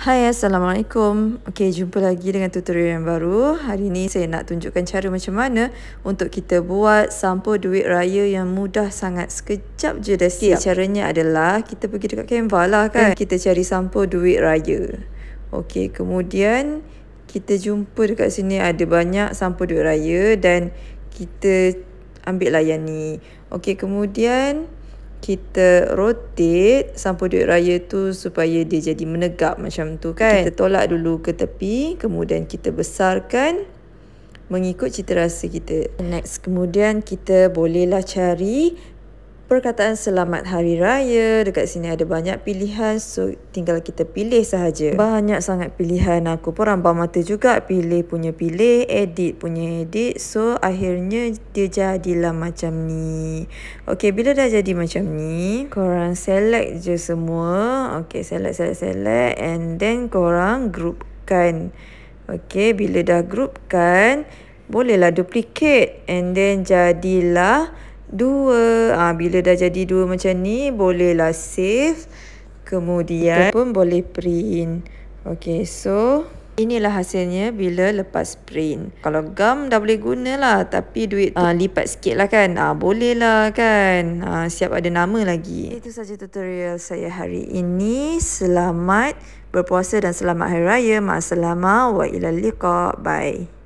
Hai Assalamualaikum Okay jumpa lagi dengan tutorial yang baru Hari ni saya nak tunjukkan cara macam mana Untuk kita buat sampul duit raya yang mudah sangat Sekejap je dah siap okay, Caranya adalah kita pergi dekat Canva lah kan And hmm. Kita cari sampul duit raya Okay kemudian Kita jumpa dekat sini ada banyak sampul duit raya Dan kita ambil lah yang ni Okay Kemudian kita rotate sampul duit raya tu supaya dia jadi menegak macam tu kan. Kita tolak dulu ke tepi, kemudian kita besarkan mengikut citarasa kita. Next, kemudian kita bolehlah cari perkataan selamat hari raya. Dekat sini ada banyak pilihan so tinggal kita pilih sahaja. Banyak sangat pilihan aku pun rambang mata juga pilih punya pilih, edit punya edit. So akhirnya dia jadilah macam ni. Okay bila dah jadi macam ni, korang select je semua. Okay select select select and then korang groupkan. Okay bila dah groupkan, bolehlah duplicate and then jadilah dua, ha, Bila dah jadi dua macam ni Bolehlah save Kemudian Kita pun boleh print Okay so Inilah hasilnya bila lepas print Kalau gam dah boleh guna lah Tapi duit uh, lipat sikit lah kan uh, Boleh lah kan uh, Siap ada nama lagi Itu saja tutorial saya hari ini Selamat berpuasa dan selamat hari raya Ma'asalamah wa ilal liqa Bye